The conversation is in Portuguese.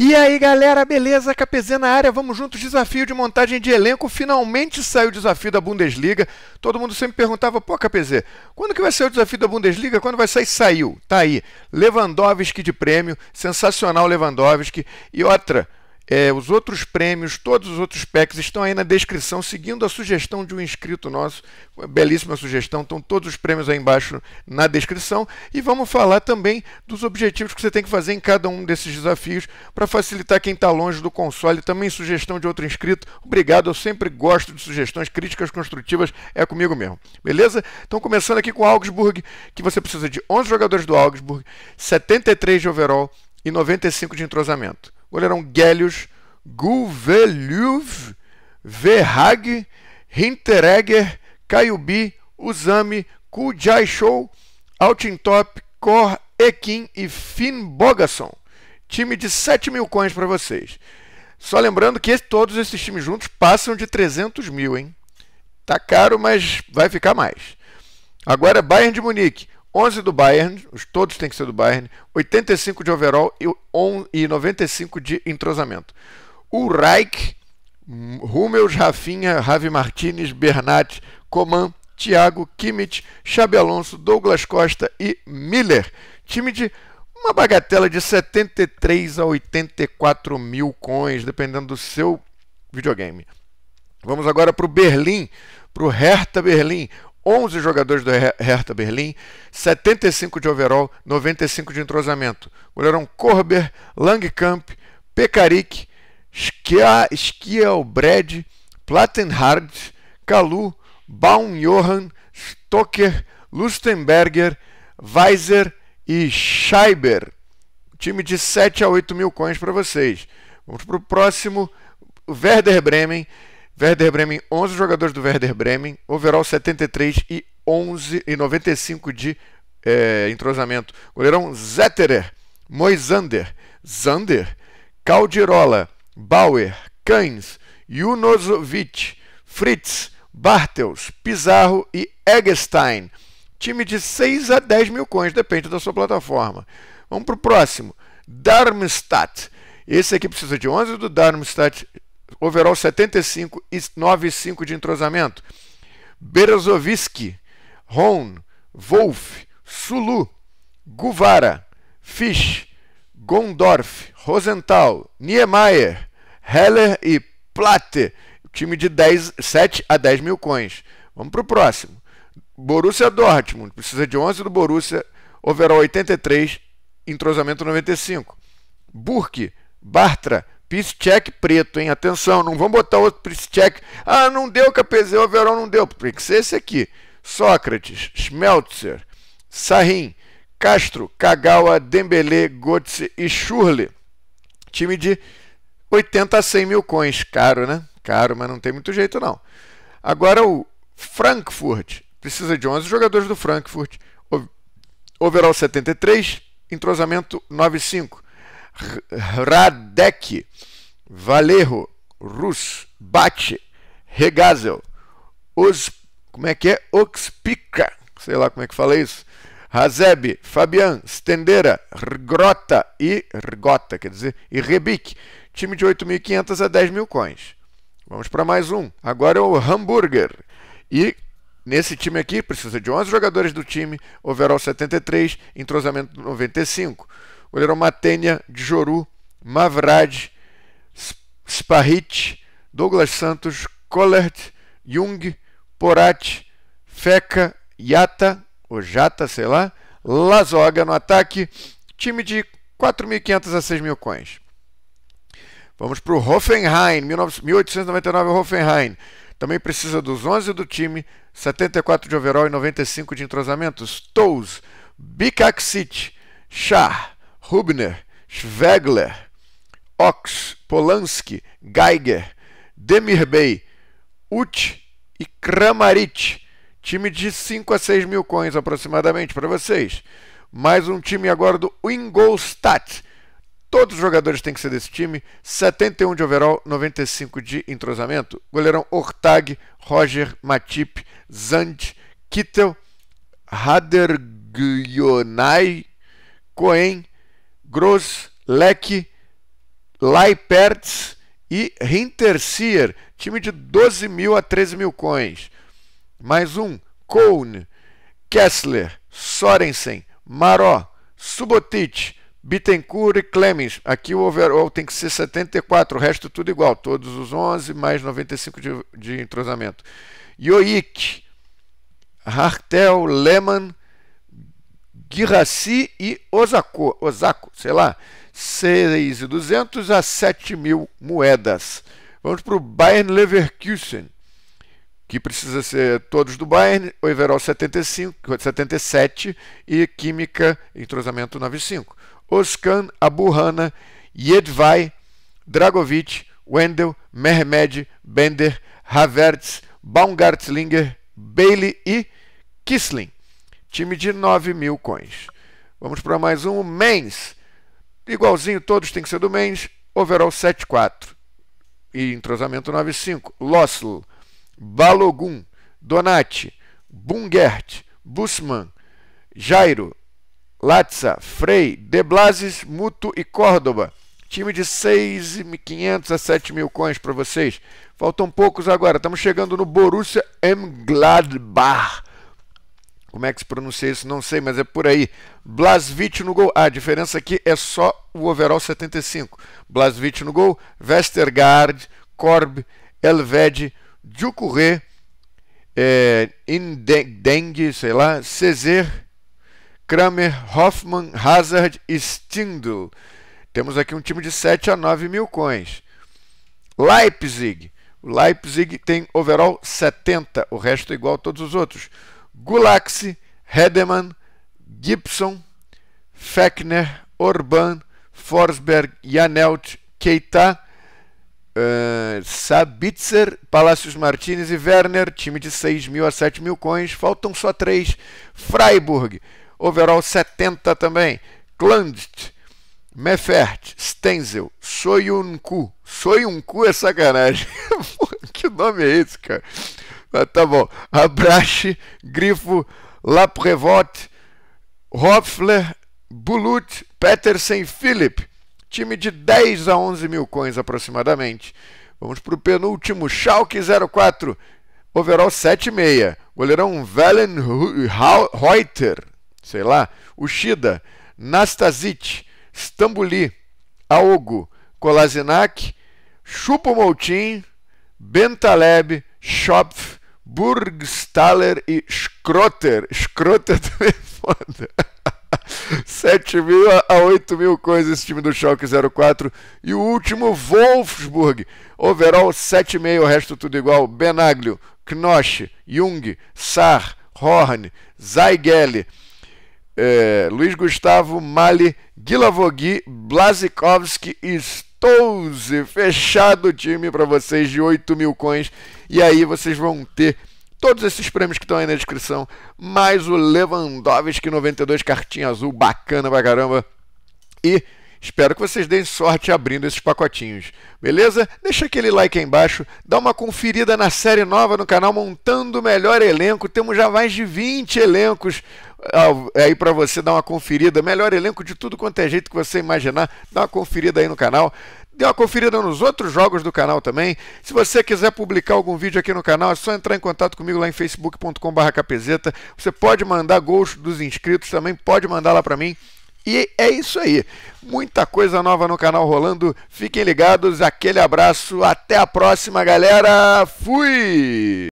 E aí galera, beleza? KPZ na área, vamos juntos. Desafio de montagem de elenco. Finalmente saiu o desafio da Bundesliga. Todo mundo sempre perguntava: pô, KPZ, quando que vai sair o desafio da Bundesliga? Quando vai sair? Saiu, tá aí. Lewandowski de prêmio, sensacional Lewandowski. E outra, é, os outros prêmios, todos os outros packs estão aí na descrição, seguindo a sugestão de um inscrito nosso. Belíssima sugestão, estão todos os prêmios aí embaixo na descrição. E vamos falar também dos objetivos que você tem que fazer em cada um desses desafios para facilitar quem está longe do console. Também sugestão de outro inscrito. Obrigado, eu sempre gosto de sugestões, críticas construtivas, é comigo mesmo. Beleza? Então, começando aqui com o Augsburg, que você precisa de 11 jogadores do Augsburg, 73 de overall e 95 de entrosamento goleirão Guelius, Gouvelouve, Verhag, Hinteregger, Caiubi, Uzami, Kujai Show, Altintop, Kor Ekin e Finn Bogason. Time de 7 mil coins para vocês. Só lembrando que todos esses times juntos passam de 300 mil, hein? Tá caro, mas vai ficar mais. Agora Bayern de Munique. 11 do Bayern, os todos têm que ser do Bayern, 85 de overall e, e 95 de entrosamento. O Reich, Rummels, Rafinha, Ravi Martinez, Bernat, Coman, Thiago, Kimmich, Xabi Alonso, Douglas Costa e Miller. Time de uma bagatela de 73 a 84 mil coins, dependendo do seu videogame. Vamos agora para o Berlim, para o Hertha Berlim. 11 jogadores do Hertha Berlim, 75 de overall, 95 de entrosamento. Goleirão Korber, Langkamp, Pekarik, Skielbred, Plattenhardt, Kalu, Baum-Johan, Stoker, Lustenberger, Weiser e Scheiber. Time de 7 a 8 mil coins para vocês. Vamos para o próximo. Werder Bremen, Werder Bremen, 11 jogadores do Werder Bremen, overall 73 e 11 e 95 de é, entrosamento. Goleirão Zetterer, Moisander, Zander, Caldirola, Bauer, Cães, Junosovic, Fritz, Bartels, Pizarro e Eggestein. Time de 6 a 10 mil coins, depende da sua plataforma. Vamos para o próximo. Darmstadt. Esse aqui precisa de 11 do Darmstadt overall 75 e 9,5 de entrosamento. Berezovski, Ron, Wolf, Sulu, Guvara, Fisch, Gondorf, Rosenthal, Niemeyer, Heller e Platte. Time de 10, 7 a 10 mil coins. Vamos para o próximo. Borussia Dortmund. Precisa de 11 do Borussia. Overall 83, entrosamento 95. Burke, Bartra, Piszczek preto, hein? Atenção, não vamos botar outro Piszczek. Ah, não deu, KPZ, o não deu. Tem que ser esse aqui. Sócrates, Schmeltzer, Sarrin, Castro, Kagawa, Dembele, Götze e Schurle. Time de 80 a 100 mil coins. Caro, né? Caro, mas não tem muito jeito, não. Agora o Frankfurt. Precisa de 11 jogadores do Frankfurt. Overall 73, entrosamento 95. Radek, Valerro, Rus, Bate, Regazel, Os, como é que é? Oxpica, sei lá como é que fala isso. Razeb, Fabian, Stendera, Grota e Rgota, quer dizer, e Rebic. Time de 8.500 a 10.000 mil coins. Vamos para mais um. Agora é o Hamburger. E nesse time aqui precisa de 11 jogadores do time, overall 73, entrosamento 95 goleirão Matenia, Djoru, Mavrad, Sparrit, Douglas Santos, Collert, Jung, Porat, Feca, Yata, ou Jata, sei lá, Lazoga no ataque, time de 4.500 a 6.000 coins. Vamos para o Hoffenheim, 1899 Hoffenheim. Também precisa dos 11 do time, 74 de overall e 95 de entrosamento. Stolz, Bicaxit, City, Char, Hubner, Schwegler, Ox, Polanski, Geiger, Demirbey, Uch e Kramaric. Time de 5 a 6 mil coins aproximadamente para vocês. Mais um time agora do Ingolstadt. Todos os jogadores têm que ser desse time. 71 de overall, 95 de entrosamento. Goleirão Ortag, Roger, Matip, Zand, Kittel, Hadergionai, Cohen. Gross, Leck, Leipertz e Hinterseer, time de 12 mil a 13 mil coins. Mais um, Kohn, Kessler, Sorensen, Maró, Subotic, Bittencourt e Clemens. Aqui o overall tem que ser 74, o resto tudo igual, todos os 11 mais 95 de, de entrosamento. Joik, Hartel, Lehmann, Guirassi e Osako, Osako, sei lá, 6.200 a 7.000 mil moedas. Vamos para o Bayern Leverkusen, que precisa ser todos do Bayern, Overall 75, 77 e Química Entrosamento 95. Oskan, Aburhana, Yedvai, Dragovic, Wendel, Mermed, Bender, Havertz, Baumgartlinger, Bailey e Kisling time de 9 mil coins. Vamos para mais um, mains. Igualzinho, todos têm que ser do mains. Overall 7-4. E entrosamento 9-5. Lossl, Balogun, Donati, Bungert, Busman, Jairo, Latza, Frei, De Blasis, Muto e Córdoba. Time de 6.500 a 7.000 coins para vocês. Faltam poucos agora. Estamos chegando no Borussia Mgladbach. Como é que se pronuncia isso? Não sei, mas é por aí. Blasvich no gol. Ah, a diferença aqui é só o overall 75. Blasvich no gol, Vestergaard, Korb, Elved, Djukuré, é, eh, Indeng, sei lá, Cezer, Kramer, Hoffman, Hazard e Stindl. Temos aqui um time de 7 a 9 mil coins. Leipzig. O Leipzig tem overall 70, o resto é igual a todos os outros. Gulaxi, Hedeman, Gibson, Fechner, Orban, Forsberg, Janelt, Keita, uh, Sabitzer, Palácios Martins e Werner, time de 6 mil a 7 mil coins, faltam só 3. Freiburg, overall 70 também. Klandst, Mefert, Stenzel, Soyunku. Soyunku é sacanagem. que nome é esse, cara? Mas tá bom. Abrache, Grifo, laprevote Hopfler, Bulut, Petersen, Philip. Time de 10 a 11 mil coins aproximadamente. Vamos para o penúltimo, Schalke 04, overall 7,6. Goleirão Valen Reuter, sei lá, Ushida, Nastasic, Stambuli, Aogo, Kolasinac, Chupo Moutinho, Bentaleb, Schopf, Burgstaller e Schrotter. Schrotter também é foda. 7 mil a 8 mil coisas esse time do Schalke 04. E o último, Wolfsburg. Overall 7,5, o resto tudo igual. Benaglio, Knosch, Jung, Sar, Horn, Zaigeli, eh, Luiz Gustavo, Mali, Gilavogui, Blazikowski e 12 fechado o time para vocês de 8 mil coins. E aí vocês vão ter todos esses prêmios que estão aí na descrição, mais o Lewandowski 92, cartinha azul, bacana pra caramba. E espero que vocês deem sorte abrindo esses pacotinhos, beleza? Deixa aquele like aí embaixo, dá uma conferida na série nova no canal Montando o Melhor Elenco, temos já mais de 20 elencos aí para você dar uma conferida. Melhor elenco de tudo quanto é jeito que você imaginar. Dá uma conferida aí no canal. Dê uma conferida nos outros jogos do canal também. Se você quiser publicar algum vídeo aqui no canal, é só entrar em contato comigo lá em facebook.com.br capezeta. Você pode mandar gols dos inscritos também, pode mandar lá para mim. E é isso aí. Muita coisa nova no canal rolando. Fiquem ligados. Aquele abraço. Até a próxima, galera. Fui!